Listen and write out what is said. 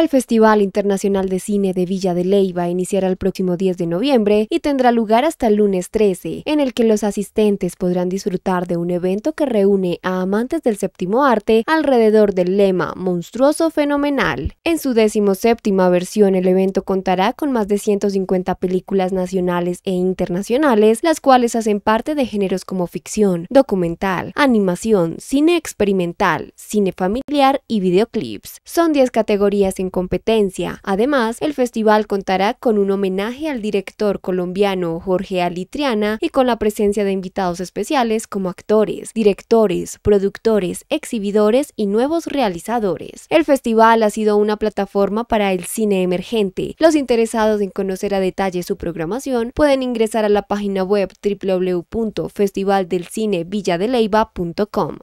El Festival Internacional de Cine de Villa de Ley va a iniciará el próximo 10 de noviembre y tendrá lugar hasta el lunes 13, en el que los asistentes podrán disfrutar de un evento que reúne a amantes del séptimo arte alrededor del lema Monstruoso Fenomenal. En su séptima versión, el evento contará con más de 150 películas nacionales e internacionales, las cuales hacen parte de géneros como ficción, documental, animación, cine experimental, cine familiar y videoclips. Son 10 categorías en competencia. Además, el festival contará con un homenaje al director colombiano Jorge Alitriana y con la presencia de invitados especiales como actores, directores, productores, exhibidores y nuevos realizadores. El festival ha sido una plataforma para el cine emergente. Los interesados en conocer a detalle su programación pueden ingresar a la página web www.festivaldelcinevilladeleiva.com.